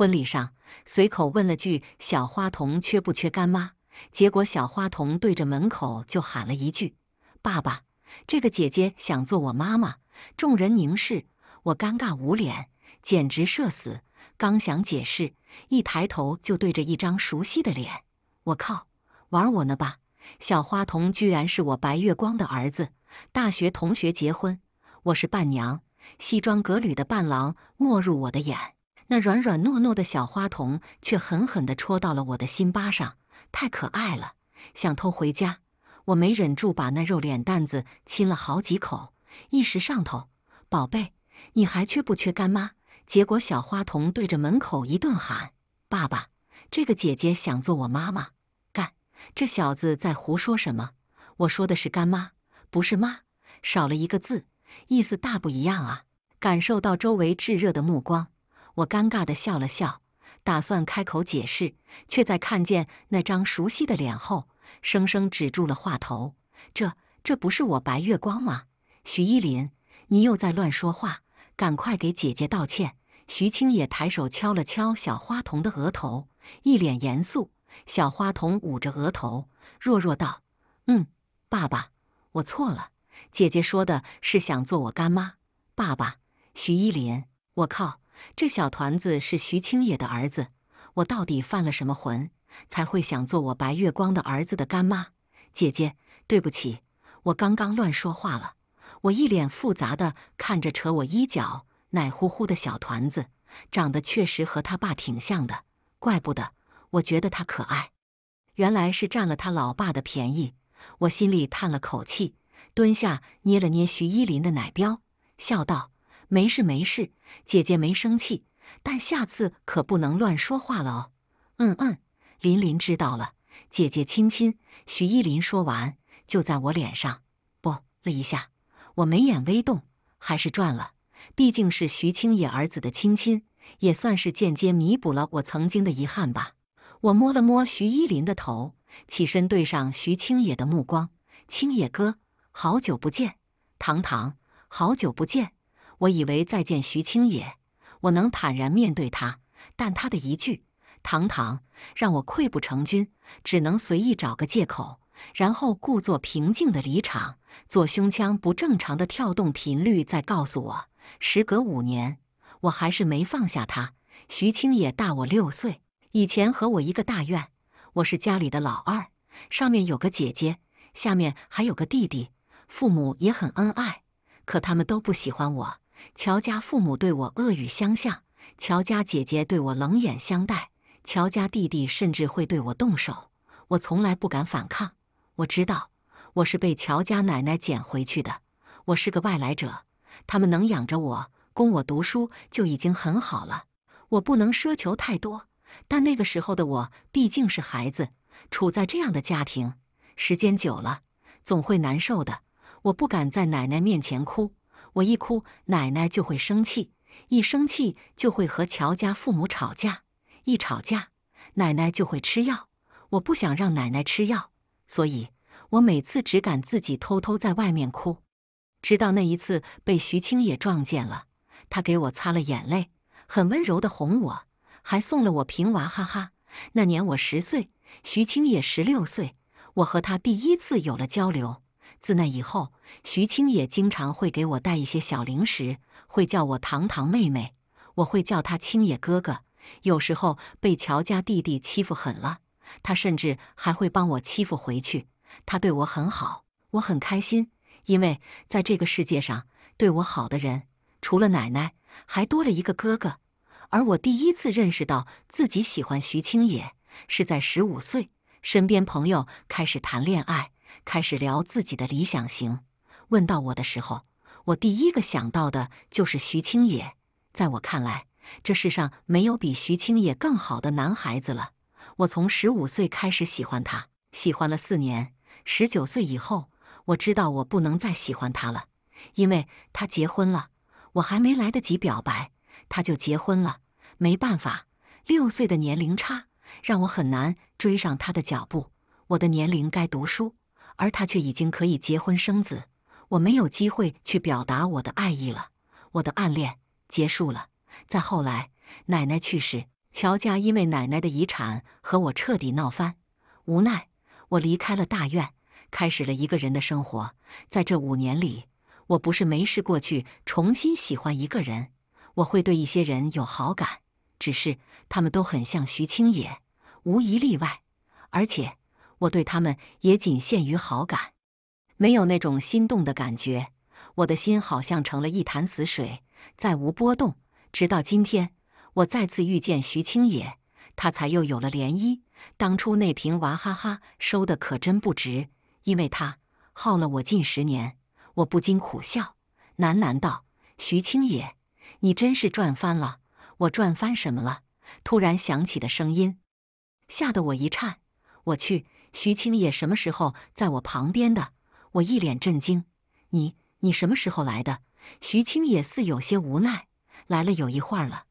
婚礼上，随口问了句：“小花童缺不缺干妈？”结果小花童对着门口就喊了一句：“爸爸，这个姐姐想做我妈妈。”众人凝视，我尴尬捂脸，简直社死。刚想解释，一抬头就对着一张熟悉的脸，我靠，玩我呢吧？小花童居然是我白月光的儿子。大学同学结婚，我是伴娘，西装革履的伴郎没入我的眼。那软软糯糯的小花童却狠狠地戳到了我的心巴上，太可爱了，想偷回家，我没忍住把那肉脸蛋子亲了好几口，一时上头，宝贝，你还缺不缺干妈？结果小花童对着门口一顿喊：“爸爸，这个姐姐想做我妈妈。”干，这小子在胡说什么？我说的是干妈，不是妈，少了一个字，意思大不一样啊！感受到周围炙热的目光。我尴尬地笑了笑，打算开口解释，却在看见那张熟悉的脸后，生生止住了话头。这这不是我白月光吗？徐依林，你又在乱说话！赶快给姐姐道歉！徐青也抬手敲了敲小花童的额头，一脸严肃。小花童捂着额头，弱弱道：“嗯，爸爸，我错了。姐姐说的是想做我干妈。爸爸，徐依林，我靠！”这小团子是徐青野的儿子，我到底犯了什么浑，才会想做我白月光的儿子的干妈？姐姐，对不起，我刚刚乱说话了。我一脸复杂的看着扯我衣角、奶乎乎的小团子，长得确实和他爸挺像的，怪不得我觉得他可爱。原来是占了他老爸的便宜，我心里叹了口气，蹲下捏了捏徐一林的奶膘，笑道。没事没事，姐姐没生气，但下次可不能乱说话了哦。嗯嗯，琳琳知道了，姐姐亲亲。徐依林说完，就在我脸上啵了一下，我眉眼微动，还是转了。毕竟是徐青野儿子的亲亲，也算是间接弥补了我曾经的遗憾吧。我摸了摸徐依林的头，起身对上徐青野的目光：“青野哥，好久不见，堂堂，好久不见。”我以为再见徐青野，我能坦然面对他，但他的一句“堂堂”让我溃不成军，只能随意找个借口，然后故作平静的离场。左胸腔不正常的跳动频率在告诉我，时隔五年，我还是没放下他。徐青野大我六岁，以前和我一个大院，我是家里的老二，上面有个姐姐，下面还有个弟弟，父母也很恩爱，可他们都不喜欢我。乔家父母对我恶语相向，乔家姐姐对我冷眼相待，乔家弟弟甚至会对我动手。我从来不敢反抗。我知道我是被乔家奶奶捡回去的，我是个外来者。他们能养着我，供我读书就已经很好了。我不能奢求太多。但那个时候的我毕竟是孩子，处在这样的家庭，时间久了总会难受的。我不敢在奶奶面前哭。我一哭，奶奶就会生气，一生气就会和乔家父母吵架，一吵架，奶奶就会吃药。我不想让奶奶吃药，所以我每次只敢自己偷偷在外面哭。直到那一次被徐青野撞见了，他给我擦了眼泪，很温柔的哄我，还送了我瓶娃哈哈。那年我十岁，徐青野十六岁，我和他第一次有了交流。自那以后，徐青野经常会给我带一些小零食，会叫我堂堂妹妹，我会叫他青野哥哥。有时候被乔家弟弟欺负狠了，他甚至还会帮我欺负回去。他对我很好，我很开心，因为在这个世界上，对我好的人除了奶奶，还多了一个哥哥。而我第一次认识到自己喜欢徐青野，是在十五岁，身边朋友开始谈恋爱。开始聊自己的理想型，问到我的时候，我第一个想到的就是徐青野。在我看来，这世上没有比徐青野更好的男孩子了。我从十五岁开始喜欢他，喜欢了四年。十九岁以后，我知道我不能再喜欢他了，因为他结婚了。我还没来得及表白，他就结婚了。没办法，六岁的年龄差让我很难追上他的脚步。我的年龄该读书。而他却已经可以结婚生子，我没有机会去表达我的爱意了，我的暗恋结束了。再后来，奶奶去世，乔家因为奶奶的遗产和我彻底闹翻，无奈我离开了大院，开始了一个人的生活。在这五年里，我不是没试过去重新喜欢一个人，我会对一些人有好感，只是他们都很像徐青野，无一例外，而且。我对他们也仅限于好感，没有那种心动的感觉。我的心好像成了一潭死水，再无波动。直到今天，我再次遇见徐青野，他才又有了涟漪。当初那瓶娃哈哈收的可真不值，因为他耗了我近十年。我不禁苦笑，喃喃道：“徐青野，你真是赚翻了！我赚翻什么了？”突然响起的声音，吓得我一颤。我去！徐青也什么时候在我旁边的？我一脸震惊。你你什么时候来的？徐青也似有些无奈。来了有一会儿了，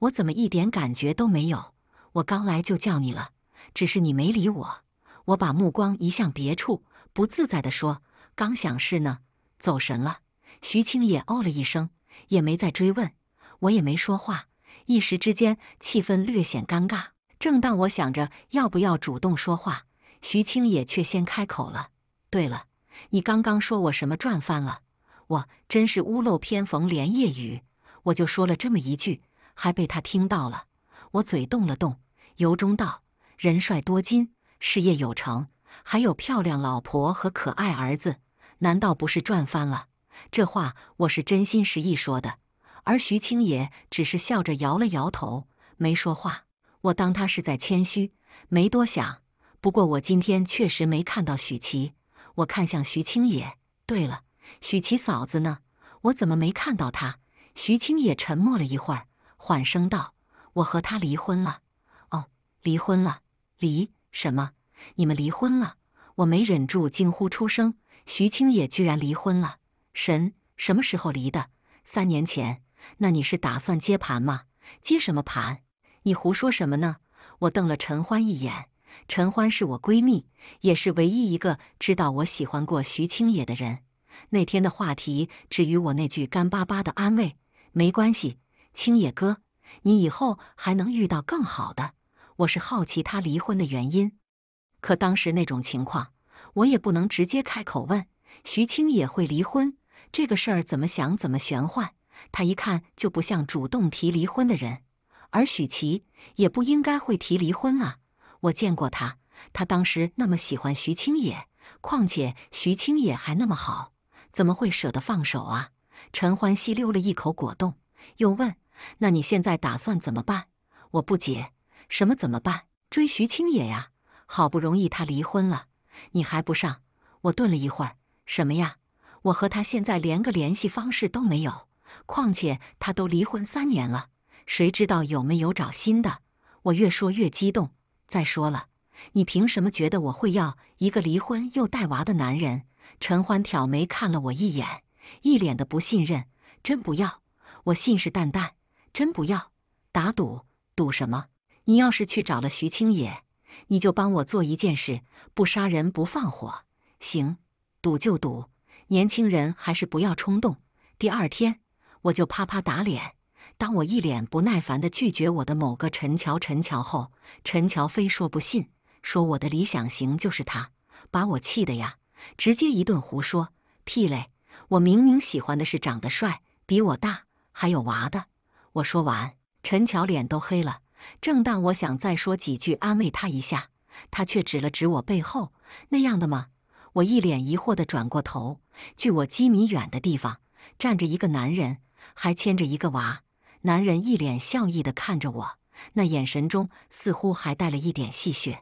我怎么一点感觉都没有？我刚来就叫你了，只是你没理我。我把目光移向别处，不自在地说：“刚想事呢，走神了。”徐青也哦了一声，也没再追问。我也没说话，一时之间气氛略显尴尬。正当我想着要不要主动说话，徐青野却先开口了。对了，你刚刚说我什么赚翻了？我真是屋漏偏逢连夜雨，我就说了这么一句，还被他听到了。我嘴动了动，由衷道：“人帅多金，事业有成，还有漂亮老婆和可爱儿子，难道不是赚翻了？”这话我是真心实意说的。而徐青野只是笑着摇了摇头，没说话。我当他是在谦虚，没多想。不过我今天确实没看到许琪，我看向徐青野。对了，许琪嫂子呢？我怎么没看到她？徐青野沉默了一会儿，缓声道：“我和她离婚了。”哦，离婚了？离什么？你们离婚了？我没忍住惊呼出声。徐青野居然离婚了！神，什么时候离的？三年前。那你是打算接盘吗？接什么盘？你胡说什么呢？我瞪了陈欢一眼。陈欢是我闺蜜，也是唯一一个知道我喜欢过徐青野的人。那天的话题，至于我那句干巴巴的安慰，没关系，青野哥，你以后还能遇到更好的。我是好奇他离婚的原因，可当时那种情况，我也不能直接开口问。徐青也会离婚这个事儿，怎么想怎么玄幻。他一看就不像主动提离婚的人，而许琪也不应该会提离婚啊。我见过他，他当时那么喜欢徐青野，况且徐青野还那么好，怎么会舍得放手啊？陈欢吸溜了一口果冻，又问：“那你现在打算怎么办？”我不解：“什么怎么办？追徐青野呀！好不容易他离婚了，你还不上？”我顿了一会儿：“什么呀？我和他现在连个联系方式都没有，况且他都离婚三年了，谁知道有没有找新的？”我越说越激动。再说了，你凭什么觉得我会要一个离婚又带娃的男人？陈欢挑眉看了我一眼，一脸的不信任。真不要，我信誓旦旦，真不要。打赌，赌什么？你要是去找了徐青野，你就帮我做一件事，不杀人，不放火，行？赌就赌，年轻人还是不要冲动。第二天，我就啪啪打脸。当我一脸不耐烦地拒绝我的某个陈乔陈乔后，陈乔非说不信，说我的理想型就是他，把我气的呀，直接一顿胡说，屁嘞！我明明喜欢的是长得帅、比我大还有娃的。我说完，陈乔脸都黑了。正当我想再说几句安慰他一下，他却指了指我背后，那样的吗？我一脸疑惑地转过头，距我几米远的地方站着一个男人，还牵着一个娃。男人一脸笑意地看着我，那眼神中似乎还带了一点戏谑。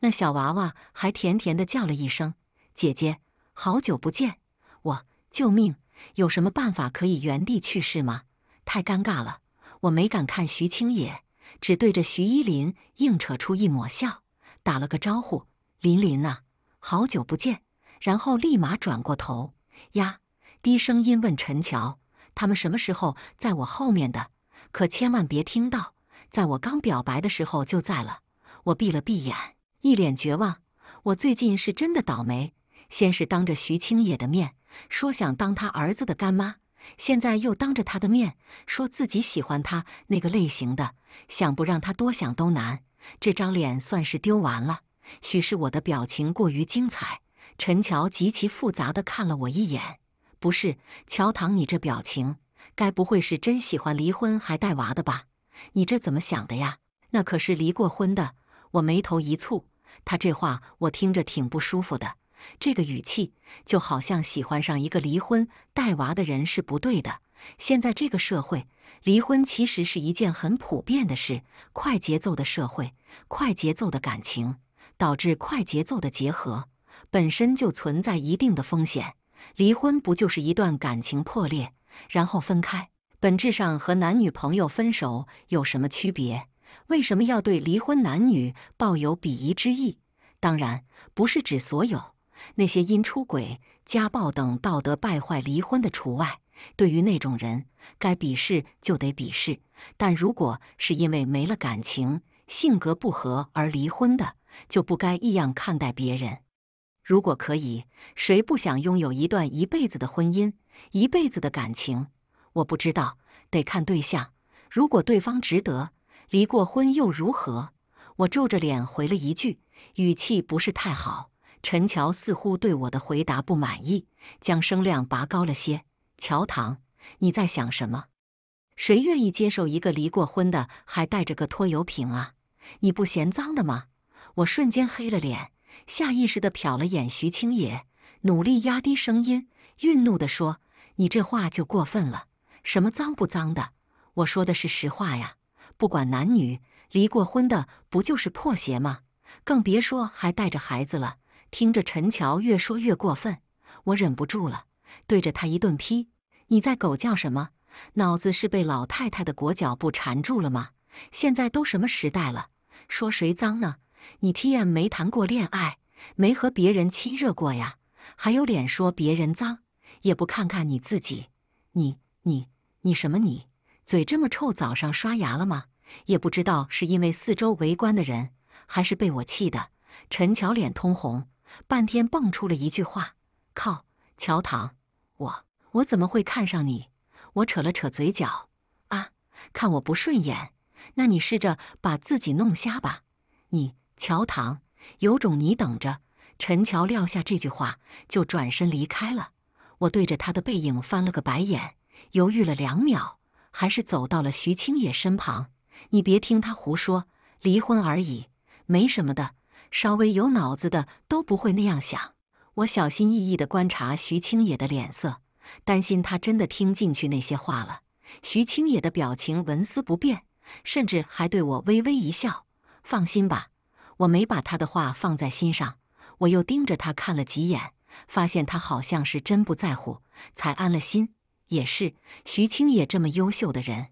那小娃娃还甜甜地叫了一声：“姐姐，好久不见！”我救命，有什么办法可以原地去世吗？太尴尬了，我没敢看徐青野，只对着徐依林硬扯出一抹笑，打了个招呼：“林林啊，好久不见。”然后立马转过头，呀，低声音问陈乔。他们什么时候在我后面的？可千万别听到，在我刚表白的时候就在了。我闭了闭眼，一脸绝望。我最近是真的倒霉，先是当着徐青野的面说想当他儿子的干妈，现在又当着他的面说自己喜欢他那个类型的，想不让他多想都难。这张脸算是丢完了。许是我的表情过于精彩，陈乔极其复杂的看了我一眼。不是乔糖，你这表情，该不会是真喜欢离婚还带娃的吧？你这怎么想的呀？那可是离过婚的。我眉头一蹙，他这话我听着挺不舒服的。这个语气，就好像喜欢上一个离婚带娃的人是不对的。现在这个社会，离婚其实是一件很普遍的事。快节奏的社会，快节奏的感情，导致快节奏的结合，本身就存在一定的风险。离婚不就是一段感情破裂，然后分开，本质上和男女朋友分手有什么区别？为什么要对离婚男女抱有鄙夷之意？当然，不是指所有那些因出轨、家暴等道德败坏离婚的除外。对于那种人，该鄙视就得鄙视。但如果是因为没了感情、性格不合而离婚的，就不该异样看待别人。如果可以，谁不想拥有一段一辈子的婚姻，一辈子的感情？我不知道，得看对象。如果对方值得，离过婚又如何？我皱着脸回了一句，语气不是太好。陈乔似乎对我的回答不满意，将声量拔高了些：“乔唐，你在想什么？谁愿意接受一个离过婚的，还带着个拖油瓶啊？你不嫌脏的吗？”我瞬间黑了脸。下意识地瞟了眼徐清野，努力压低声音，愠怒地说：“你这话就过分了，什么脏不脏的？我说的是实话呀！不管男女，离过婚的不就是破鞋吗？更别说还带着孩子了。”听着陈乔越说越过分，我忍不住了，对着他一顿劈：“你在狗叫什么？脑子是被老太太的裹脚布缠住了吗？现在都什么时代了，说谁脏呢？”你 T M 没谈过恋爱，没和别人亲热过呀？还有脸说别人脏，也不看看你自己！你你你什么你？嘴这么臭，早上刷牙了吗？也不知道是因为四周围观的人，还是被我气的。陈乔脸通红，半天蹦出了一句话：“靠，乔糖，我我怎么会看上你？”我扯了扯嘴角，啊，看我不顺眼，那你试着把自己弄瞎吧，你。乔唐，有种你等着！陈乔撂下这句话，就转身离开了。我对着他的背影翻了个白眼，犹豫了两秒，还是走到了徐青野身旁。你别听他胡说，离婚而已，没什么的。稍微有脑子的都不会那样想。我小心翼翼地观察徐青野的脸色，担心他真的听进去那些话了。徐青野的表情纹丝不变，甚至还对我微微一笑。放心吧。我没把他的话放在心上，我又盯着他看了几眼，发现他好像是真不在乎，才安了心。也是，徐青也这么优秀的人，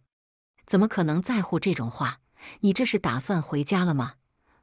怎么可能在乎这种话？你这是打算回家了吗？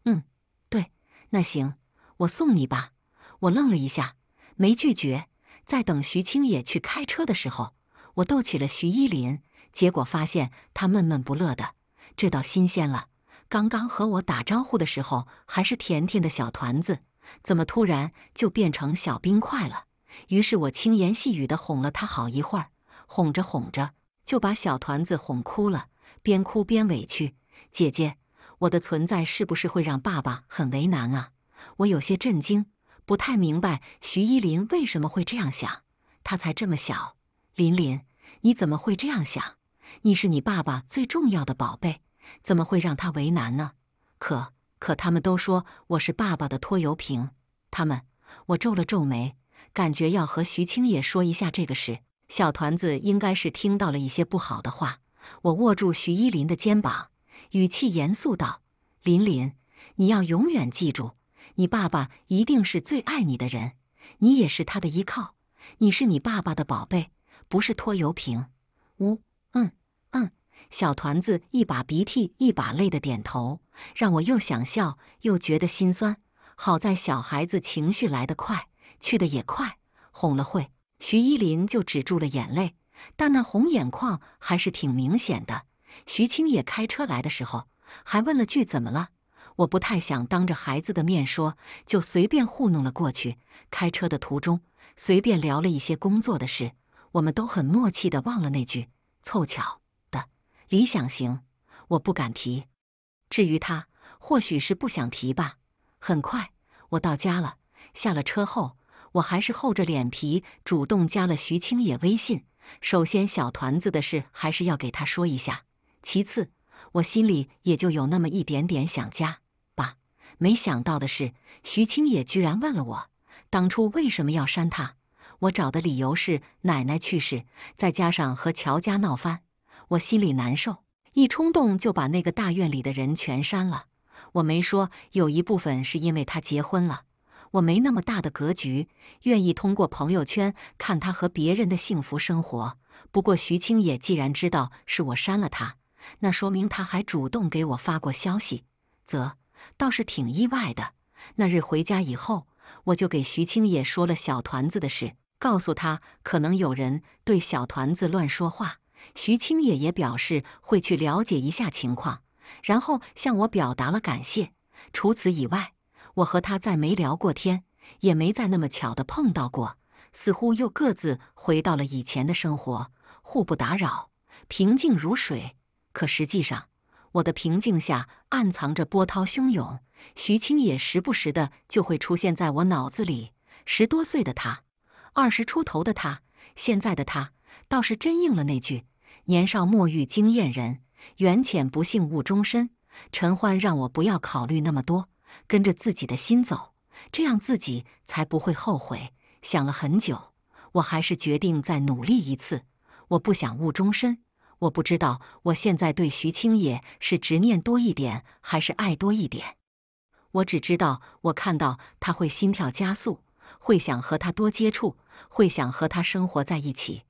嗯，对，那行，我送你吧。我愣了一下，没拒绝。在等徐青也去开车的时候，我逗起了徐一林，结果发现他闷闷不乐的，这倒新鲜了。刚刚和我打招呼的时候还是甜甜的小团子，怎么突然就变成小冰块了？于是我轻言细语的哄了他好一会儿，哄着哄着就把小团子哄哭了，边哭边委屈：“姐姐，我的存在是不是会让爸爸很为难啊？”我有些震惊，不太明白徐依林为什么会这样想。他才这么小，琳琳，你怎么会这样想？你是你爸爸最重要的宝贝。怎么会让他为难呢？可可他们都说我是爸爸的拖油瓶。他们，我皱了皱眉，感觉要和徐青也说一下这个事。小团子应该是听到了一些不好的话。我握住徐依林的肩膀，语气严肃道：“林林，你要永远记住，你爸爸一定是最爱你的人，你也是他的依靠。你是你爸爸的宝贝，不是拖油瓶。”呜，嗯。小团子一把鼻涕一把泪的点头，让我又想笑又觉得心酸。好在小孩子情绪来得快，去得也快，哄了会，徐依林就止住了眼泪，但那红眼眶还是挺明显的。徐青也开车来的时候，还问了句“怎么了？”我不太想当着孩子的面说，就随便糊弄了过去。开车的途中，随便聊了一些工作的事，我们都很默契的忘了那句“凑巧”。理想型，我不敢提。至于他，或许是不想提吧。很快，我到家了。下了车后，我还是厚着脸皮主动加了徐青野微信。首先，小团子的事还是要给他说一下；其次，我心里也就有那么一点点想家吧。没想到的是，徐青野居然问了我，当初为什么要删他？我找的理由是奶奶去世，再加上和乔家闹翻。我心里难受，一冲动就把那个大院里的人全删了。我没说有一部分是因为他结婚了，我没那么大的格局，愿意通过朋友圈看他和别人的幸福生活。不过徐青野既然知道是我删了他，那说明他还主动给我发过消息，则倒是挺意外的。那日回家以后，我就给徐青野说了小团子的事，告诉他可能有人对小团子乱说话。徐青也也表示会去了解一下情况，然后向我表达了感谢。除此以外，我和他再没聊过天，也没再那么巧的碰到过，似乎又各自回到了以前的生活，互不打扰，平静如水。可实际上，我的平静下暗藏着波涛汹涌。徐青也时不时的就会出现在我脑子里：十多岁的他，二十出头的他，现在的他，倒是真应了那句。年少莫遇惊艳人，缘浅不幸误终身。陈欢让我不要考虑那么多，跟着自己的心走，这样自己才不会后悔。想了很久，我还是决定再努力一次。我不想误终身。我不知道我现在对徐青野是执念多一点，还是爱多一点。我只知道，我看到他会心跳加速，会想和他多接触，会想和他生活在一起。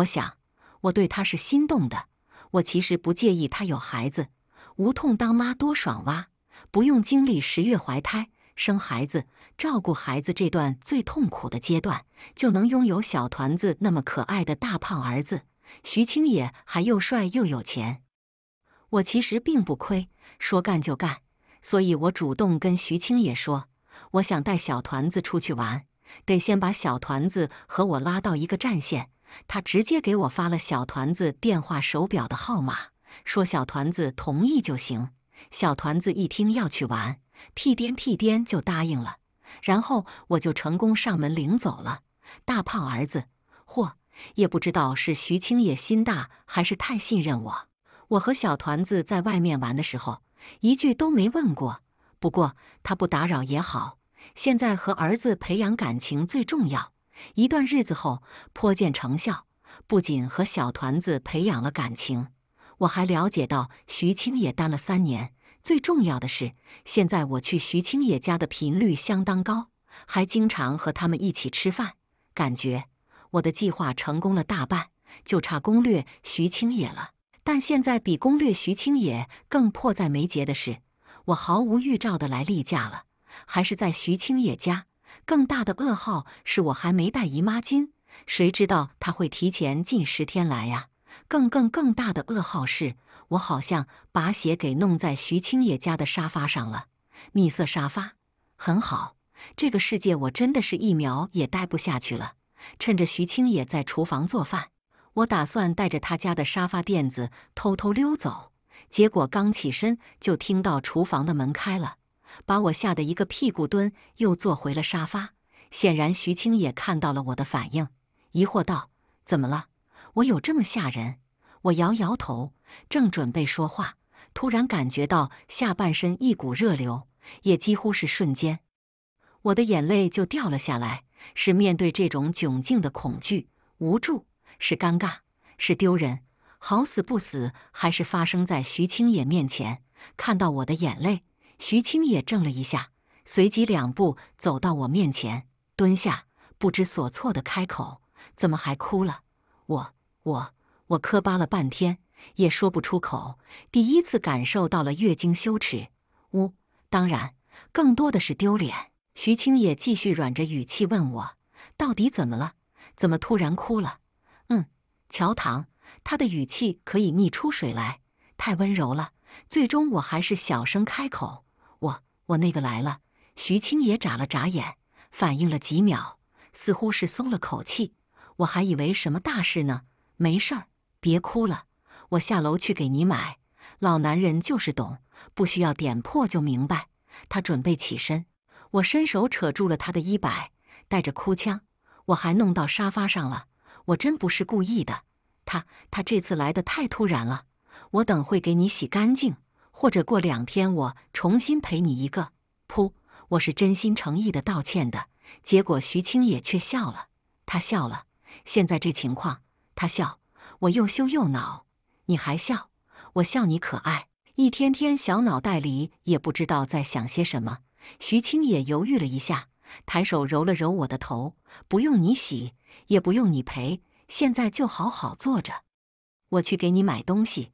我想。我对他是心动的，我其实不介意他有孩子，无痛当妈多爽哇！不用经历十月怀胎、生孩子、照顾孩子这段最痛苦的阶段，就能拥有小团子那么可爱的大胖儿子。徐青也还又帅又有钱，我其实并不亏。说干就干，所以我主动跟徐青也说，我想带小团子出去玩，得先把小团子和我拉到一个战线。他直接给我发了小团子电话手表的号码，说小团子同意就行。小团子一听要去玩，屁颠屁颠就答应了。然后我就成功上门领走了大胖儿子。嚯，也不知道是徐青也心大，还是太信任我。我和小团子在外面玩的时候，一句都没问过。不过他不打扰也好，现在和儿子培养感情最重要。一段日子后，颇见成效。不仅和小团子培养了感情，我还了解到徐青野单了三年。最重要的是，现在我去徐青野家的频率相当高，还经常和他们一起吃饭。感觉我的计划成功了大半，就差攻略徐青野了。但现在比攻略徐青野更迫在眉睫的是，我毫无预兆的来例假了，还是在徐青野家。更大的噩耗是我还没带姨妈巾，谁知道她会提前近十天来呀？更更更大的噩耗是，我好像把血给弄在徐青野家的沙发上了。蜜色沙发，很好。这个世界我真的是一秒也待不下去了。趁着徐青野在厨房做饭，我打算带着他家的沙发垫子偷偷溜走。结果刚起身，就听到厨房的门开了。把我吓得一个屁股蹲，又坐回了沙发。显然，徐青也看到了我的反应，疑惑道：“怎么了？我有这么吓人？”我摇摇头，正准备说话，突然感觉到下半身一股热流，也几乎是瞬间，我的眼泪就掉了下来。是面对这种窘境的恐惧、无助，是尴尬，是丢人，好死不死，还是发生在徐青野面前，看到我的眼泪。徐青也怔了一下，随即两步走到我面前，蹲下，不知所措地开口：“怎么还哭了？”我我我磕巴了半天，也说不出口。第一次感受到了月经羞耻，呜，当然更多的是丢脸。徐青也继续软着语气问我：“到底怎么了？怎么突然哭了？”嗯，乔糖，他的语气可以逆出水来，太温柔了。最终，我还是小声开口。我那个来了，徐青也眨了眨眼，反应了几秒，似乎是松了口气。我还以为什么大事呢，没事儿，别哭了，我下楼去给你买。老男人就是懂，不需要点破就明白。他准备起身，我伸手扯住了他的衣摆，带着哭腔。我还弄到沙发上了，我真不是故意的。他他这次来的太突然了，我等会给你洗干净。或者过两天我重新陪你一个。噗！我是真心诚意的道歉的。结果徐青也却笑了，他笑了。现在这情况，他笑，我又羞又恼。你还笑？我笑你可爱。一天天小脑袋里也不知道在想些什么。徐青也犹豫了一下，抬手揉了揉我的头，不用你洗，也不用你陪，现在就好好坐着。我去给你买东西。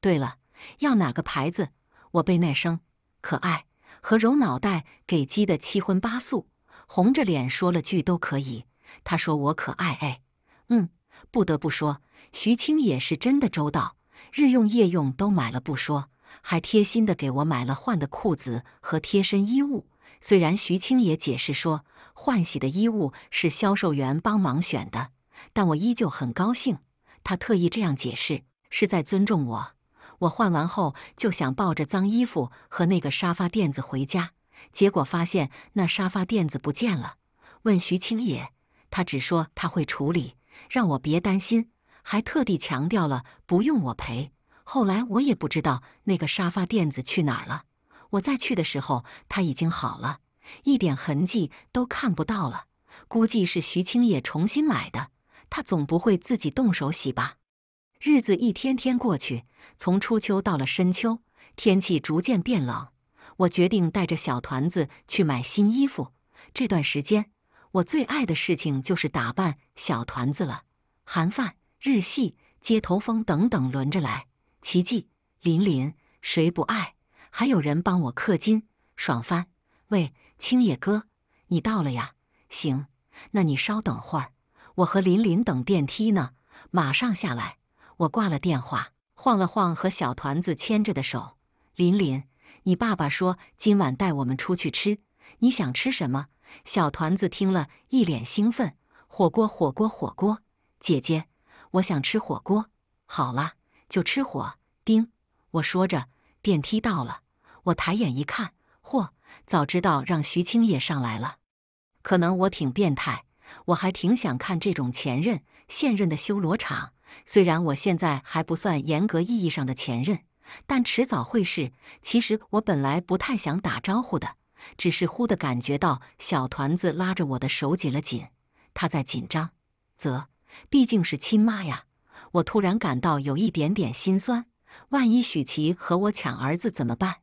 对了。要哪个牌子？我被那声“可爱”和揉脑袋给激得七荤八素，红着脸说了句“都可以”。他说我可爱，哎，嗯，不得不说，徐青也是真的周到，日用夜用都买了不说，还贴心的给我买了换的裤子和贴身衣物。虽然徐青也解释说换洗的衣物是销售员帮忙选的，但我依旧很高兴。他特意这样解释，是在尊重我。我换完后就想抱着脏衣服和那个沙发垫子回家，结果发现那沙发垫子不见了。问徐青野，他只说他会处理，让我别担心，还特地强调了不用我赔。后来我也不知道那个沙发垫子去哪了。我再去的时候，它已经好了，一点痕迹都看不到了。估计是徐青野重新买的，他总不会自己动手洗吧。日子一天天过去，从初秋到了深秋，天气逐渐变冷。我决定带着小团子去买新衣服。这段时间，我最爱的事情就是打扮小团子了，韩范、日系、街头风等等轮着来。奇迹、林林，谁不爱？还有人帮我氪金，爽翻！喂，青野哥，你到了呀？行，那你稍等会儿，我和琳琳等电梯呢，马上下来。我挂了电话，晃了晃和小团子牵着的手。琳琳，你爸爸说今晚带我们出去吃，你想吃什么？小团子听了一脸兴奋，火锅，火锅，火锅！姐姐，我想吃火锅。好了，就吃火。叮，我说着，电梯到了。我抬眼一看，嚯，早知道让徐青也上来了。可能我挺变态，我还挺想看这种前任、现任的修罗场。虽然我现在还不算严格意义上的前任，但迟早会是。其实我本来不太想打招呼的，只是忽地感觉到小团子拉着我的手紧了紧，他在紧张。啧，毕竟是亲妈呀，我突然感到有一点点心酸。万一许琪和我抢儿子怎么办？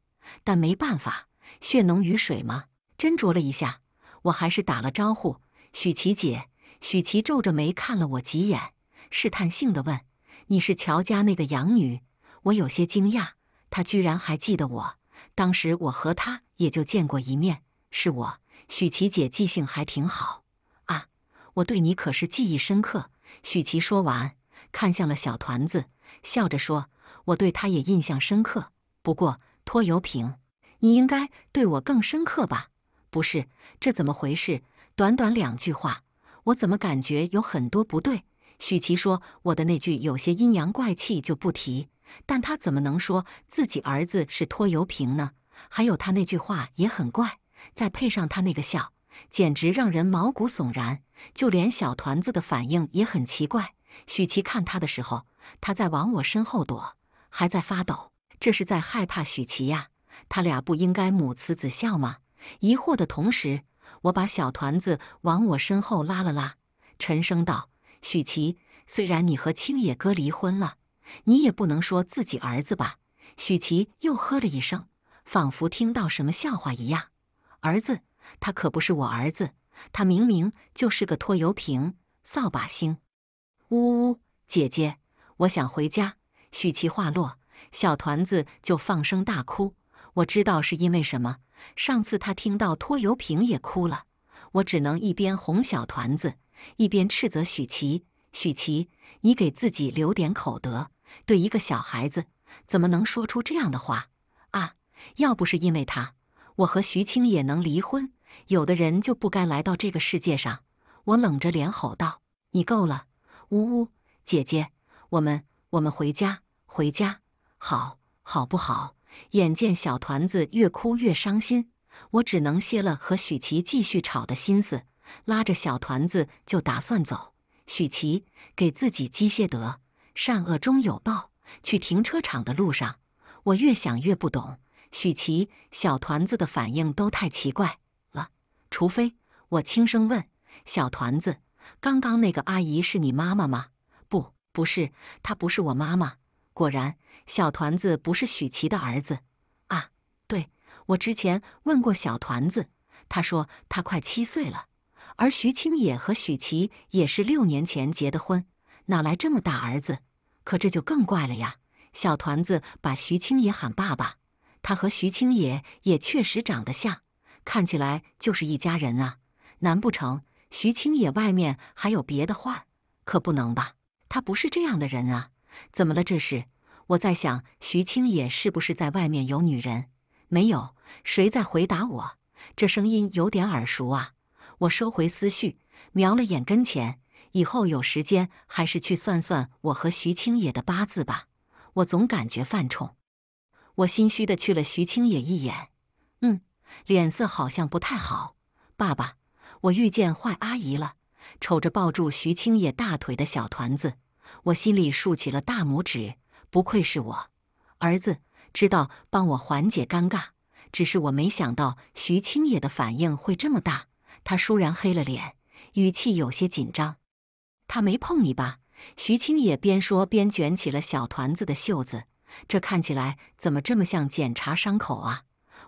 但没办法，血浓于水嘛。斟酌了一下，我还是打了招呼。许琪姐，许琪皱着眉看了我几眼。试探性的问：“你是乔家那个养女？”我有些惊讶，她居然还记得我。当时我和她也就见过一面。是我，许琪姐，记性还挺好啊。我对你可是记忆深刻。许琪说完，看向了小团子，笑着说：“我对她也印象深刻。”不过，拖油瓶，你应该对我更深刻吧？不是，这怎么回事？短短两句话，我怎么感觉有很多不对？许琪说：“我的那句有些阴阳怪气就不提，但他怎么能说自己儿子是拖油瓶呢？还有他那句话也很怪，再配上他那个笑，简直让人毛骨悚然。就连小团子的反应也很奇怪。许琪看他的时候，他在往我身后躲，还在发抖，这是在害怕许琪呀。他俩不应该母慈子孝吗？疑惑的同时，我把小团子往我身后拉了拉，沉声道。”许琪，虽然你和青野哥离婚了，你也不能说自己儿子吧？许琪又呵了一声，仿佛听到什么笑话一样。儿子，他可不是我儿子，他明明就是个拖油瓶、扫把星。呜呜，姐姐，我想回家。许琪话落，小团子就放声大哭。我知道是因为什么，上次他听到拖油瓶也哭了。我只能一边哄小团子。一边斥责许琪：“许琪，你给自己留点口德，对一个小孩子怎么能说出这样的话啊？要不是因为他，我和徐青也能离婚。有的人就不该来到这个世界上。”我冷着脸吼道：“你够了！”呜呜，姐姐，我们我们回家，回家，好，好不好？眼见小团子越哭越伤心，我只能歇了和许琪继续吵的心思。拉着小团子就打算走，许琪给自己积些德，善恶终有报。去停车场的路上，我越想越不懂，许琪、小团子的反应都太奇怪了。除非我轻声问小团子：“刚刚那个阿姨是你妈妈吗？”“不，不是，她不是我妈妈。”果然，小团子不是许琪的儿子啊！对，我之前问过小团子，他说他快七岁了。而徐青野和许琪也是六年前结的婚，哪来这么大儿子？可这就更怪了呀！小团子把徐青野喊爸爸，他和徐青野也确实长得像，看起来就是一家人啊！难不成徐青野外面还有别的画？可不能吧，他不是这样的人啊！怎么了？这是我在想，徐青野是不是在外面有女人？没有，谁在回答我？这声音有点耳熟啊！我收回思绪，瞄了眼跟前，以后有时间还是去算算我和徐青野的八字吧。我总感觉犯冲。我心虚的去了徐青野一眼，嗯，脸色好像不太好。爸爸，我遇见坏阿姨了。瞅着抱住徐青野大腿的小团子，我心里竖起了大拇指，不愧是我儿子，知道帮我缓解尴尬。只是我没想到徐青野的反应会这么大。他倏然黑了脸，语气有些紧张。他没碰你吧？徐青野边说边卷起了小团子的袖子。这看起来怎么这么像检查伤口啊？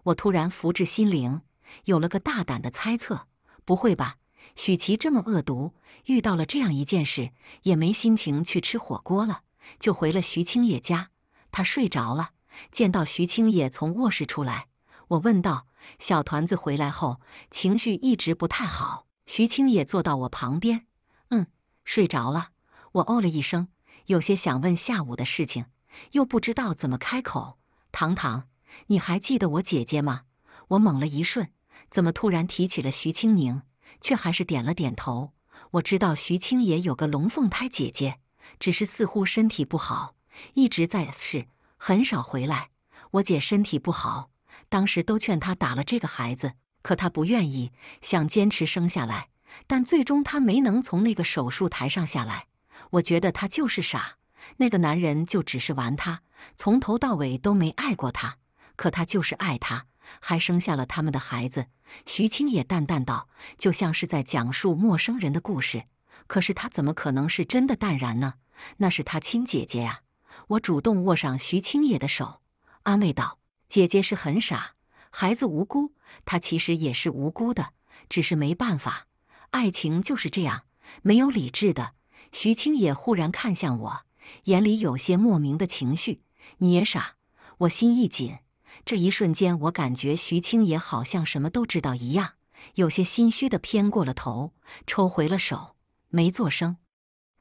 我突然福至心灵，有了个大胆的猜测。不会吧？许琪这么恶毒，遇到了这样一件事，也没心情去吃火锅了，就回了徐青野家。他睡着了，见到徐青野从卧室出来，我问道。小团子回来后，情绪一直不太好。徐青也坐到我旁边，嗯，睡着了。我哦了一声，有些想问下午的事情，又不知道怎么开口。糖糖，你还记得我姐姐吗？我猛了一瞬，怎么突然提起了徐青宁？却还是点了点头。我知道徐青也有个龙凤胎姐姐，只是似乎身体不好，一直在市，很少回来。我姐身体不好。当时都劝他打了这个孩子，可他不愿意，想坚持生下来，但最终他没能从那个手术台上下来。我觉得他就是傻，那个男人就只是玩他，从头到尾都没爱过他，可他就是爱他，还生下了他们的孩子。徐青也淡淡道，就像是在讲述陌生人的故事。可是他怎么可能是真的淡然呢？那是他亲姐姐呀！我主动握上徐青野的手，安慰道。姐姐是很傻，孩子无辜，她其实也是无辜的，只是没办法，爱情就是这样，没有理智的。徐青也忽然看向我，眼里有些莫名的情绪。你也傻，我心一紧。这一瞬间，我感觉徐青也好像什么都知道一样，有些心虚的偏过了头，抽回了手，没做声。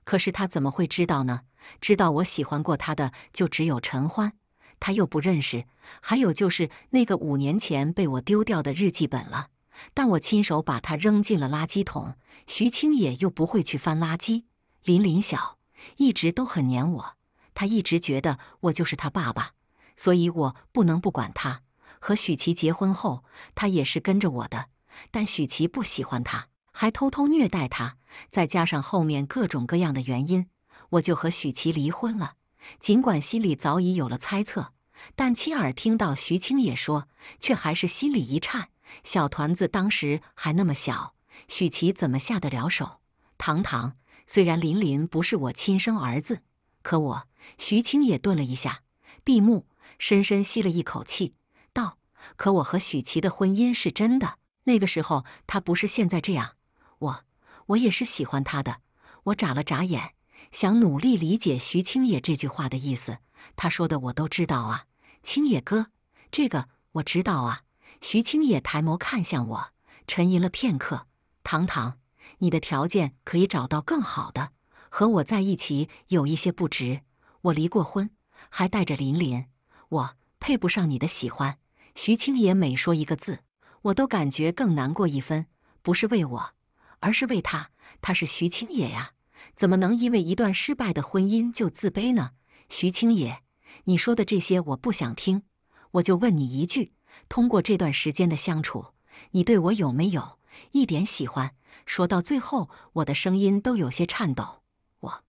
可是他怎么会知道呢？知道我喜欢过他的，就只有陈欢。他又不认识，还有就是那个五年前被我丢掉的日记本了，但我亲手把它扔进了垃圾桶。徐青野又不会去翻垃圾。林林晓一直都很黏我，他一直觉得我就是他爸爸，所以我不能不管他。和许琪结婚后，他也是跟着我的，但许琪不喜欢他，还偷偷虐待他。再加上后面各种各样的原因，我就和许琪离婚了。尽管心里早已有了猜测，但亲耳听到徐青也说，却还是心里一颤。小团子当时还那么小，许琪怎么下得了手？堂堂，虽然林林不是我亲生儿子，可我……徐青也顿了一下，闭目，深深吸了一口气，道：“可我和许琪的婚姻是真的。那个时候他不是现在这样，我……我也是喜欢他的。”我眨了眨眼。想努力理解徐青野这句话的意思。他说的我都知道啊，青野哥，这个我知道啊。徐青野抬眸看向我，沉吟了片刻。唐唐，你的条件可以找到更好的，和我在一起有一些不值。我离过婚，还带着林林，我配不上你的喜欢。徐青野每说一个字，我都感觉更难过一分。不是为我，而是为他。他是徐青野呀。怎么能因为一段失败的婚姻就自卑呢？徐青野，你说的这些我不想听。我就问你一句：通过这段时间的相处，你对我有没有一点喜欢？说到最后，我的声音都有些颤抖。我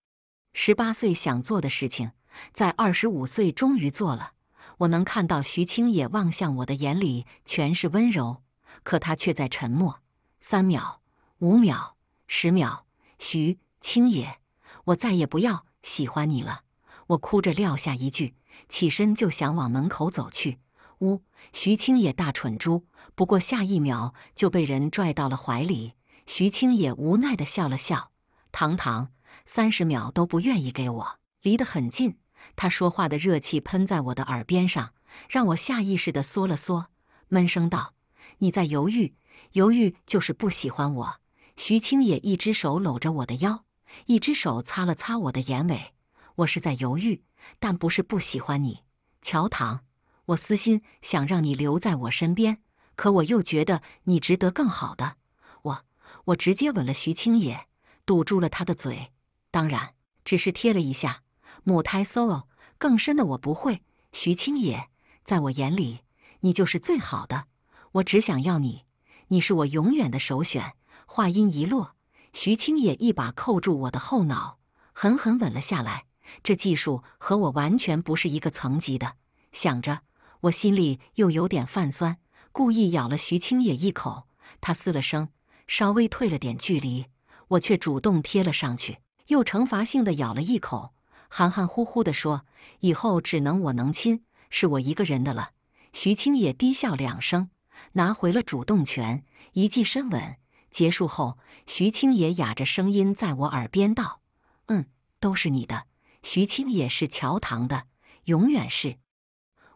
十八岁想做的事情，在二十五岁终于做了。我能看到徐青野望向我的眼里全是温柔，可他却在沉默。三秒，五秒，十秒，徐。青野，我再也不要喜欢你了！我哭着撂下一句，起身就想往门口走去。呜，徐青野大蠢猪！不过下一秒就被人拽到了怀里。徐青野无奈的笑了笑，堂堂三十秒都不愿意给我，离得很近，他说话的热气喷在我的耳边上，让我下意识的缩了缩，闷声道：“你在犹豫，犹豫就是不喜欢我。”徐青野一只手搂着我的腰。一只手擦了擦我的眼尾，我是在犹豫，但不是不喜欢你，乔糖，我私心想让你留在我身边，可我又觉得你值得更好的。我，我直接吻了徐青野，堵住了他的嘴，当然只是贴了一下母胎 solo，更深的我不会。徐青野，在我眼里，你就是最好的，我只想要你，你是我永远的首选。话音一落。徐青也一把扣住我的后脑，狠狠吻了下来。这技术和我完全不是一个层级的。想着，我心里又有点泛酸，故意咬了徐青也一口。他嘶了声，稍微退了点距离，我却主动贴了上去，又惩罚性的咬了一口，含含糊糊的说：“以后只能我能亲，是我一个人的了。”徐青也低笑两声，拿回了主动权，一记深吻。结束后，徐青野哑着声音在我耳边道：“嗯，都是你的。”徐青野是乔糖的，永远是。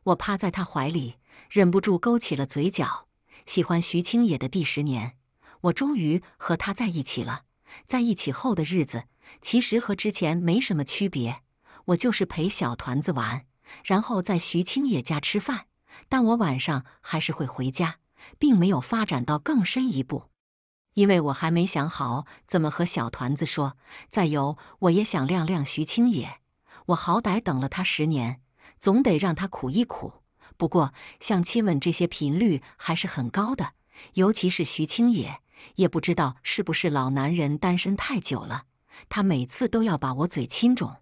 我趴在他怀里，忍不住勾起了嘴角。喜欢徐青野的第十年，我终于和他在一起了。在一起后的日子，其实和之前没什么区别。我就是陪小团子玩，然后在徐青野家吃饭，但我晚上还是会回家，并没有发展到更深一步。因为我还没想好怎么和小团子说。再有，我也想亮亮徐青野，我好歹等了他十年，总得让他苦一苦。不过，像亲吻这些频率还是很高的，尤其是徐青野，也不知道是不是老男人单身太久了，他每次都要把我嘴亲肿。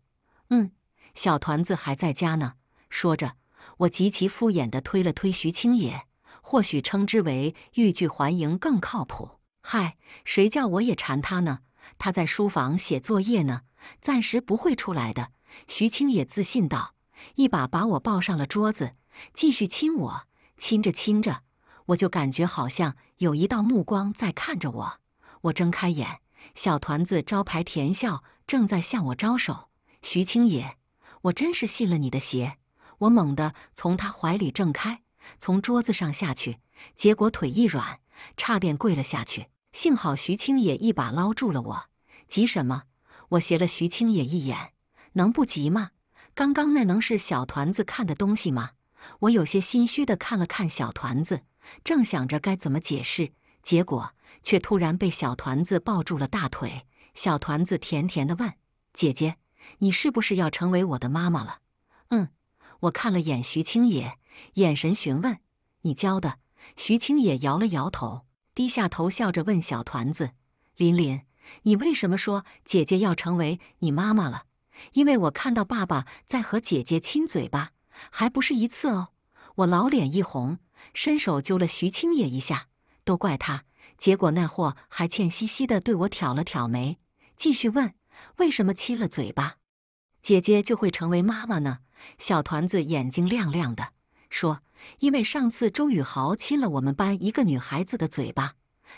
嗯，小团子还在家呢。说着，我极其敷衍地推了推徐青野，或许称之为欲拒还迎更靠谱。嗨，谁叫我也馋他呢？他在书房写作业呢，暂时不会出来的。徐青野自信道，一把把我抱上了桌子，继续亲我。亲着亲着，我就感觉好像有一道目光在看着我。我睁开眼，小团子招牌甜笑正在向我招手。徐青野，我真是信了你的邪！我猛地从他怀里挣开，从桌子上下去。结果腿一软，差点跪了下去。幸好徐青也一把捞住了我。急什么？我斜了徐青也一眼，能不急吗？刚刚那能是小团子看的东西吗？我有些心虚的看了看小团子，正想着该怎么解释，结果却突然被小团子抱住了大腿。小团子甜甜的问：“姐姐，你是不是要成为我的妈妈了？”嗯，我看了眼徐青野，眼神询问：“你教的？”徐青也摇了摇头，低下头笑着问小团子：“琳琳，你为什么说姐姐要成为你妈妈了？因为我看到爸爸在和姐姐亲嘴巴，还不是一次哦。”我老脸一红，伸手揪了徐青野一下，都怪他。结果那货还欠兮兮的对我挑了挑眉，继续问：“为什么亲了嘴巴，姐姐就会成为妈妈呢？”小团子眼睛亮亮的说。因为上次周宇豪亲了我们班一个女孩子的嘴巴，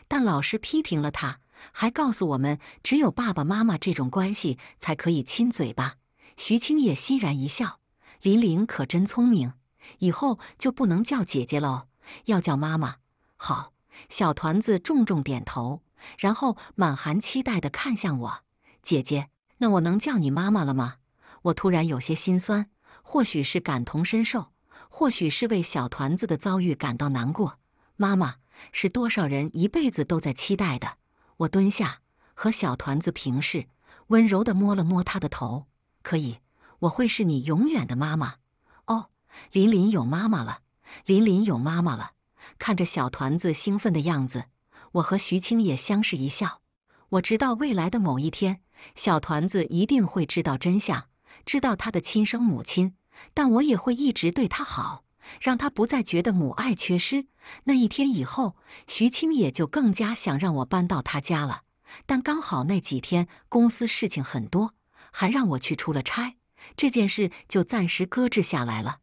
但老师批评了他，还告诉我们只有爸爸妈妈这种关系才可以亲嘴巴。徐青也欣然一笑。林玲可真聪明，以后就不能叫姐姐喽，要叫妈妈。好，小团子重重点头，然后满含期待的看向我。姐姐，那我能叫你妈妈了吗？我突然有些心酸，或许是感同身受。或许是为小团子的遭遇感到难过，妈妈是多少人一辈子都在期待的。我蹲下，和小团子平视，温柔地摸了摸他的头。可以，我会是你永远的妈妈。哦，琳琳有妈妈了，琳琳有妈妈了。看着小团子兴奋的样子，我和徐青也相视一笑。我知道未来的某一天，小团子一定会知道真相，知道他的亲生母亲。但我也会一直对他好，让他不再觉得母爱缺失。那一天以后，徐青也就更加想让我搬到他家了。但刚好那几天公司事情很多，还让我去出了差，这件事就暂时搁置下来了。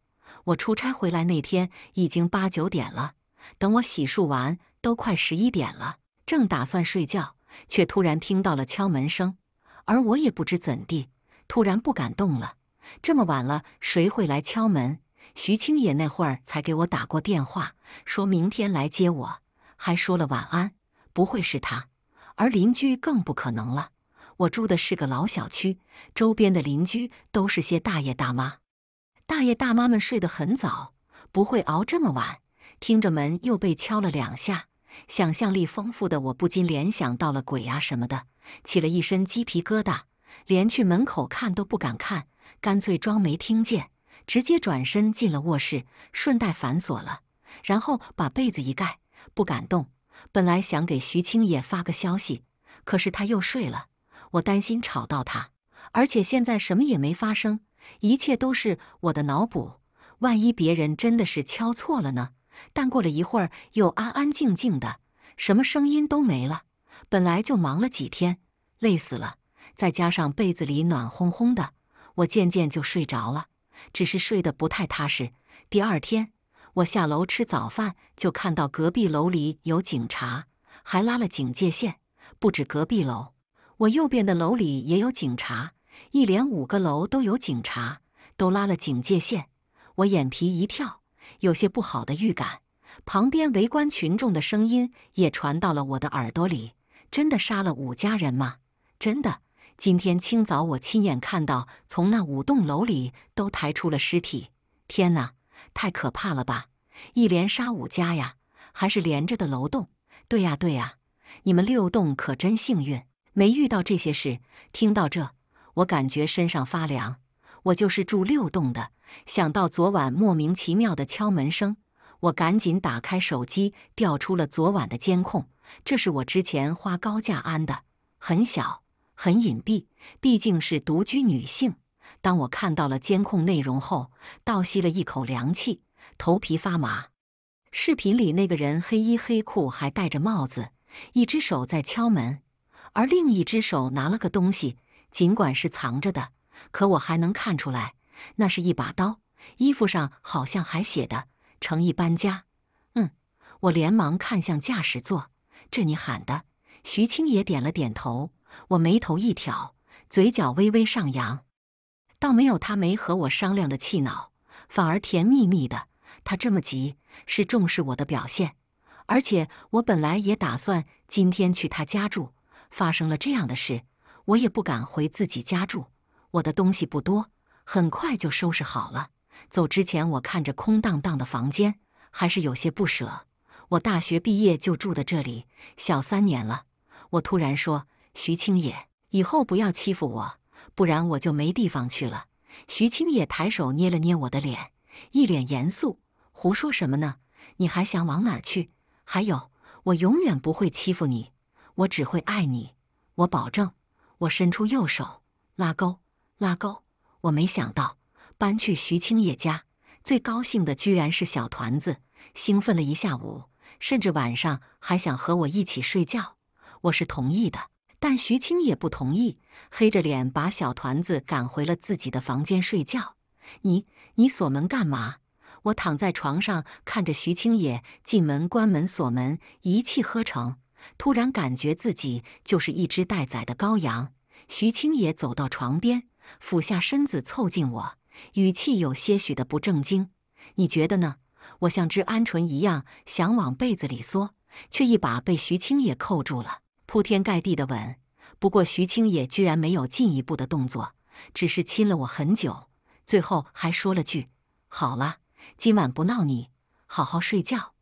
我出差回来那天已经八九点了，等我洗漱完，都快十一点了，正打算睡觉，却突然听到了敲门声，而我也不知怎地，突然不敢动了。这么晚了，谁会来敲门？徐青也那会儿才给我打过电话，说明天来接我，还说了晚安。不会是他，而邻居更不可能了。我住的是个老小区，周边的邻居都是些大爷大妈，大爷大妈们睡得很早，不会熬这么晚。听着门又被敲了两下，想象力丰富的我不禁联想到了鬼啊什么的，起了一身鸡皮疙瘩，连去门口看都不敢看。干脆装没听见，直接转身进了卧室，顺带反锁了，然后把被子一盖，不敢动。本来想给徐青野发个消息，可是他又睡了。我担心吵到他，而且现在什么也没发生，一切都是我的脑补。万一别人真的是敲错了呢？但过了一会儿，又安安静静的，什么声音都没了。本来就忙了几天，累死了，再加上被子里暖烘烘的。我渐渐就睡着了，只是睡得不太踏实。第二天，我下楼吃早饭，就看到隔壁楼里有警察，还拉了警戒线。不止隔壁楼，我右边的楼里也有警察，一连五个楼都有警察，都拉了警戒线。我眼皮一跳，有些不好的预感。旁边围观群众的声音也传到了我的耳朵里：真的杀了五家人吗？真的。今天清早，我亲眼看到从那五栋楼里都抬出了尸体。天哪，太可怕了吧！一连杀五家呀，还是连着的楼栋。对呀，对呀，你们六栋可真幸运，没遇到这些事。听到这，我感觉身上发凉。我就是住六栋的，想到昨晚莫名其妙的敲门声，我赶紧打开手机，调出了昨晚的监控。这是我之前花高价安的，很小。很隐蔽，毕竟是独居女性。当我看到了监控内容后，倒吸了一口凉气，头皮发麻。视频里那个人黑衣黑裤，还戴着帽子，一只手在敲门，而另一只手拿了个东西。尽管是藏着的，可我还能看出来，那是一把刀。衣服上好像还写的“诚意搬家”。嗯，我连忙看向驾驶座，这你喊的？徐青也点了点头。我眉头一挑，嘴角微微上扬，倒没有他没和我商量的气恼，反而甜蜜蜜的。他这么急，是重视我的表现。而且我本来也打算今天去他家住，发生了这样的事，我也不敢回自己家住。我的东西不多，很快就收拾好了。走之前，我看着空荡荡的房间，还是有些不舍。我大学毕业就住在这里，小三年了。我突然说。徐青野，以后不要欺负我，不然我就没地方去了。徐青野抬手捏了捏我的脸，一脸严肃：“胡说什么呢？你还想往哪儿去？还有，我永远不会欺负你，我只会爱你，我保证。”我伸出右手，拉钩，拉钩。我没想到搬去徐青野家，最高兴的居然是小团子，兴奋了一下午，甚至晚上还想和我一起睡觉，我是同意的。但徐青也不同意，黑着脸把小团子赶回了自己的房间睡觉。你你锁门干嘛？我躺在床上看着徐青也进门、关门、锁门，一气呵成。突然感觉自己就是一只待宰的羔羊。徐青也走到床边，俯下身子凑近我，语气有些许的不正经。你觉得呢？我像只鹌鹑一样想往被子里缩，却一把被徐青也扣住了。铺天盖地的吻，不过徐青也居然没有进一步的动作，只是亲了我很久，最后还说了句：“好了，今晚不闹你，好好睡觉。”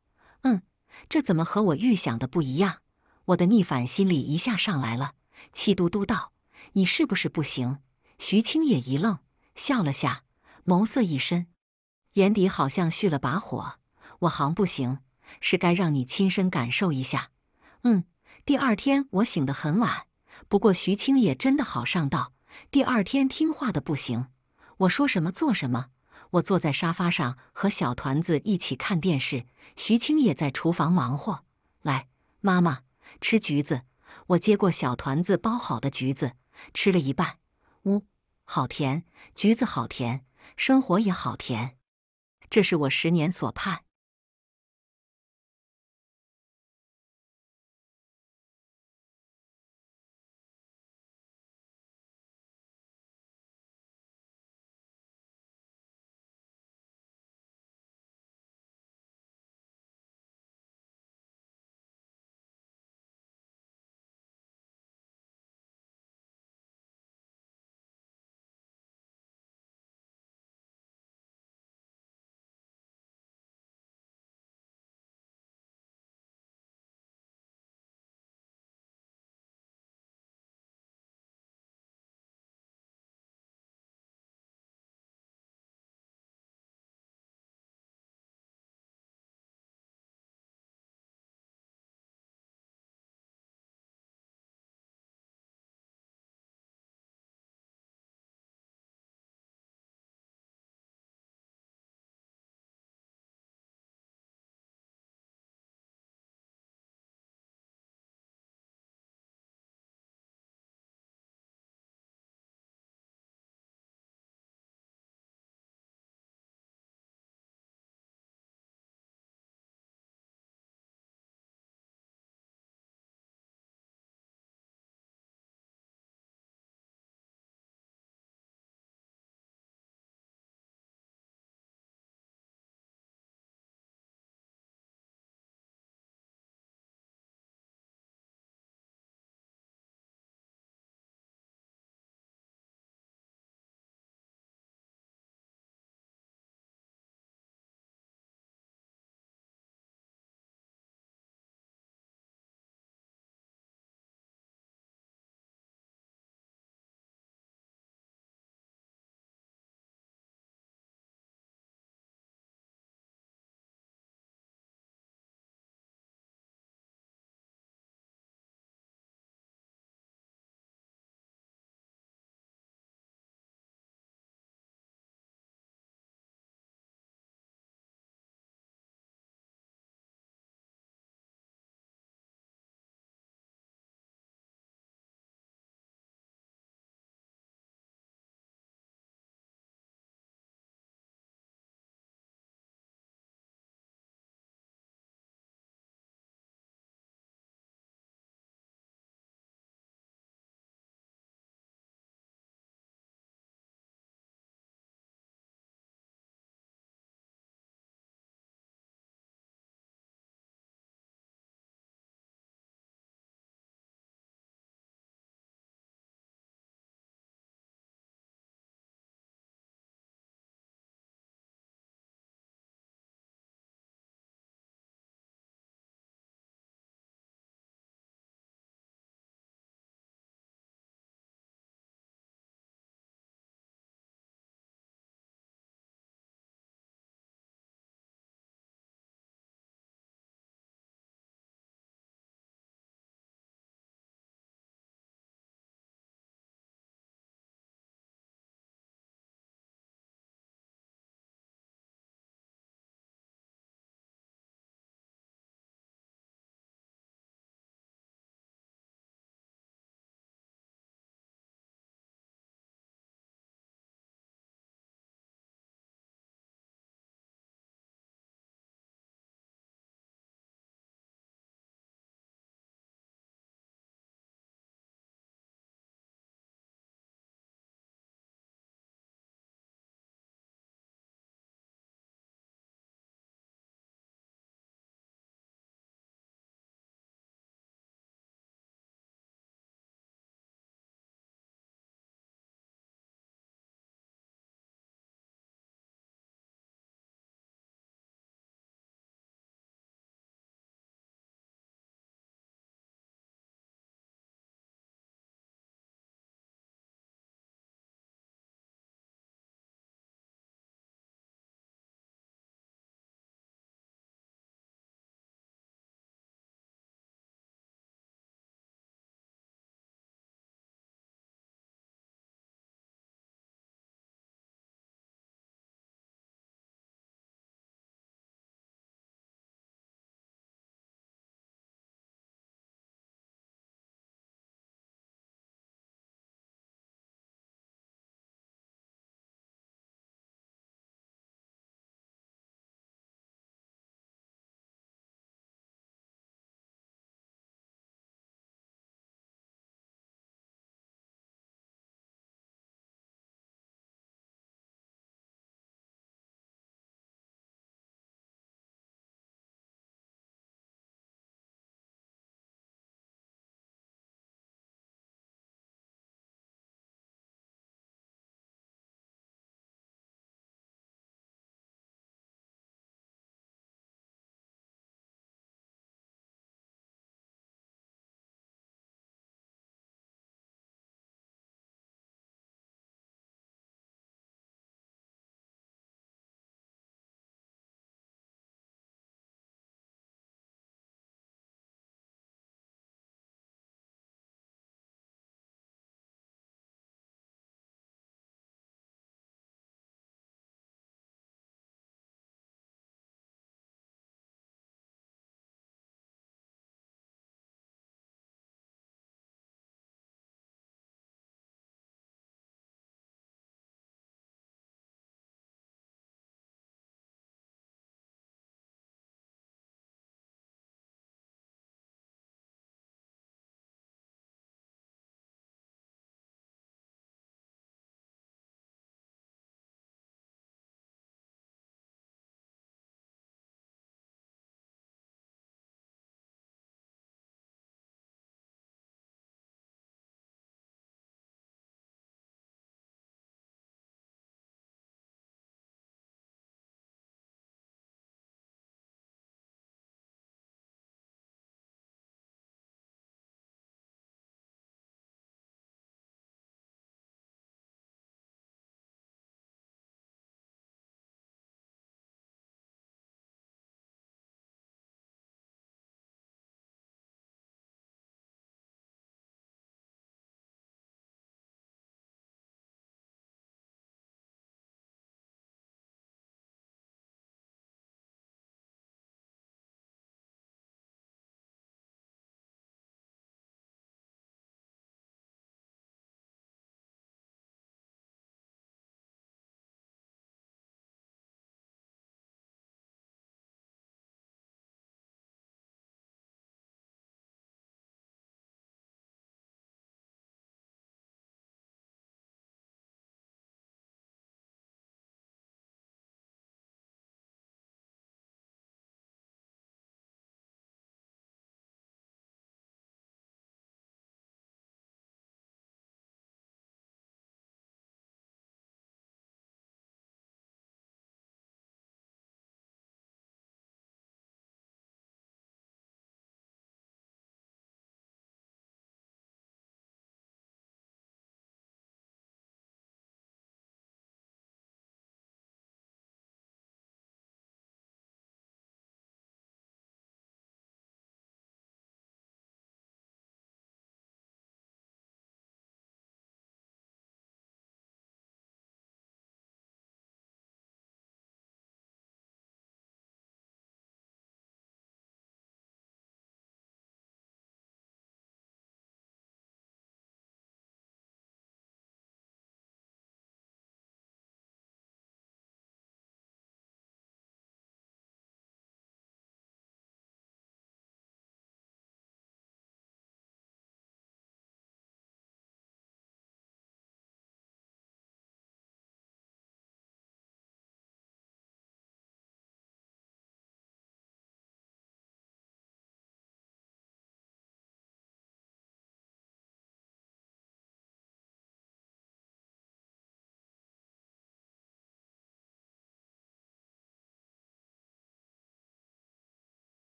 嗯，这怎么和我预想的不一样？我的逆反心理一下上来了，气嘟嘟道：“你是不是不行？”徐青也一愣，笑了下，眸色一深，眼底好像蓄了把火。我行不行？是该让你亲身感受一下。嗯。第二天我醒得很晚，不过徐青也真的好上道。第二天听话的不行，我说什么做什么。我坐在沙发上和小团子一起看电视，徐青也在厨房忙活。来，妈妈吃橘子。我接过小团子包好的橘子，吃了一半。呜，好甜，橘子好甜，生活也好甜。这是我十年所盼。